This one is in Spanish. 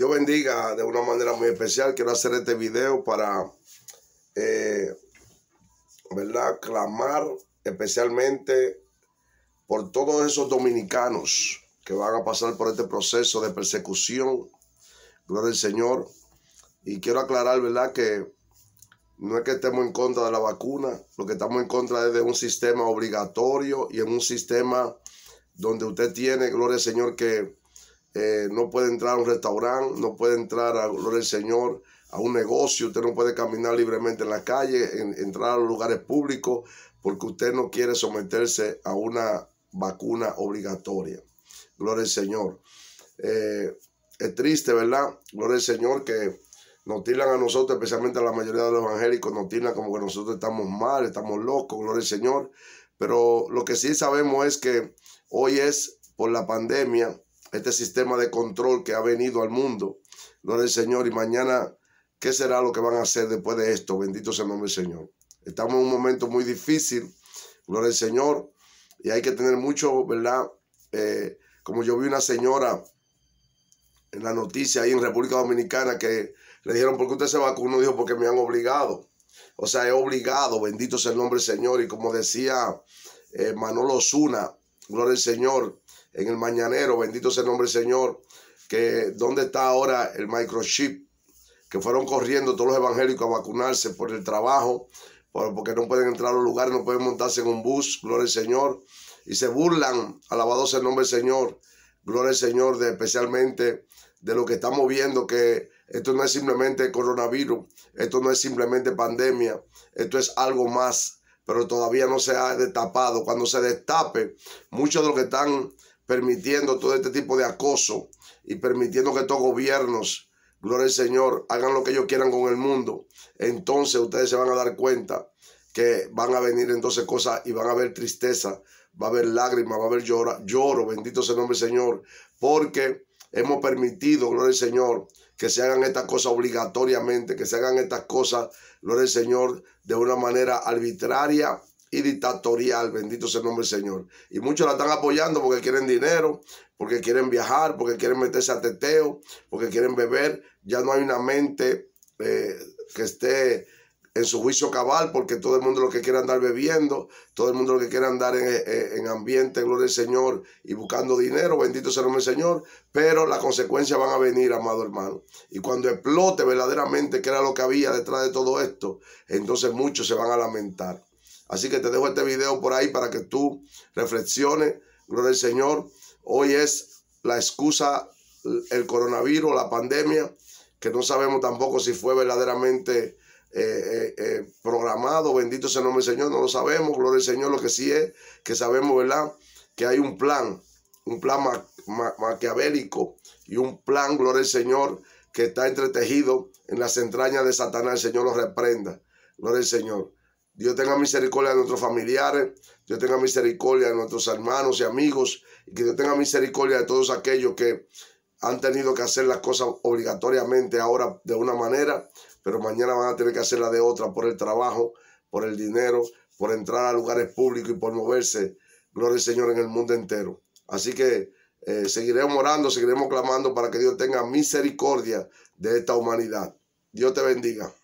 Dios bendiga de una manera muy especial. Quiero hacer este video para, eh, ¿verdad? Clamar especialmente por todos esos dominicanos que van a pasar por este proceso de persecución. Gloria al Señor. Y quiero aclarar, ¿verdad? Que no es que estemos en contra de la vacuna. Lo que estamos en contra es de un sistema obligatorio y en un sistema donde usted tiene, gloria al Señor, que eh, no puede entrar a un restaurante, no puede entrar a gloria Señor, a un negocio, usted no puede caminar libremente en la calle, entrar a los lugares públicos, porque usted no quiere someterse a una vacuna obligatoria. Gloria al Señor. Eh, es triste, ¿verdad? Gloria al Señor que nos tiran a nosotros, especialmente a la mayoría de los evangélicos, nos tiran como que nosotros estamos mal, estamos locos, gloria al Señor. Pero lo que sí sabemos es que hoy es por la pandemia, este sistema de control que ha venido al mundo. Gloria al Señor. Y mañana, ¿qué será lo que van a hacer después de esto? Bendito sea el nombre del Señor. Estamos en un momento muy difícil. Gloria al Señor. Y hay que tener mucho, ¿verdad? Eh, como yo vi una señora en la noticia ahí en República Dominicana que le dijeron, ¿por qué usted se vacunó? Dijo, porque me han obligado. O sea, he obligado, bendito sea el nombre del Señor. Y como decía eh, Manolo Osuna. gloria al Señor, en el mañanero, bendito sea el nombre del Señor, que dónde está ahora el microchip, que fueron corriendo todos los evangélicos a vacunarse por el trabajo, porque no pueden entrar a los lugares, no pueden montarse en un bus, gloria al Señor, y se burlan, alabado sea el nombre del Señor, gloria al Señor, de, especialmente de lo que estamos viendo, que esto no es simplemente coronavirus, esto no es simplemente pandemia, esto es algo más, pero todavía no se ha destapado. Cuando se destape, muchos de los que están permitiendo todo este tipo de acoso y permitiendo que estos gobiernos, gloria al Señor, hagan lo que ellos quieran con el mundo, entonces ustedes se van a dar cuenta que van a venir entonces cosas y van a haber tristeza, va a haber lágrimas, va a haber llora, lloro, bendito sea el nombre del Señor, porque hemos permitido, gloria al Señor, que se hagan estas cosas obligatoriamente, que se hagan estas cosas, gloria al Señor, de una manera arbitraria y dictatorial, bendito sea el nombre del Señor. Y muchos la están apoyando porque quieren dinero, porque quieren viajar, porque quieren meterse a teteo, porque quieren beber. Ya no hay una mente eh, que esté en su juicio cabal, porque todo el mundo lo que quiere andar bebiendo, todo el mundo lo que quiere andar en, en ambiente, gloria del Señor, y buscando dinero, bendito sea el nombre del Señor, pero las consecuencias van a venir, amado hermano. Y cuando explote verdaderamente, que era lo que había detrás de todo esto, entonces muchos se van a lamentar. Así que te dejo este video por ahí para que tú reflexiones. Gloria al Señor. Hoy es la excusa, el coronavirus, la pandemia, que no sabemos tampoco si fue verdaderamente eh, eh, eh, programado. Bendito sea el nombre del Señor, no lo sabemos. Gloria al Señor, lo que sí es, que sabemos, ¿verdad? Que hay un plan, un plan maquiavélico y un plan, gloria al Señor, que está entretejido en las entrañas de Satanás. El Señor lo reprenda. Gloria al Señor. Dios tenga misericordia de nuestros familiares, Dios tenga misericordia de nuestros hermanos y amigos, y que Dios tenga misericordia de todos aquellos que han tenido que hacer las cosas obligatoriamente ahora de una manera, pero mañana van a tener que hacerlas de otra por el trabajo, por el dinero, por entrar a lugares públicos y por moverse, gloria al Señor, en el mundo entero. Así que eh, seguiremos orando, seguiremos clamando para que Dios tenga misericordia de esta humanidad. Dios te bendiga.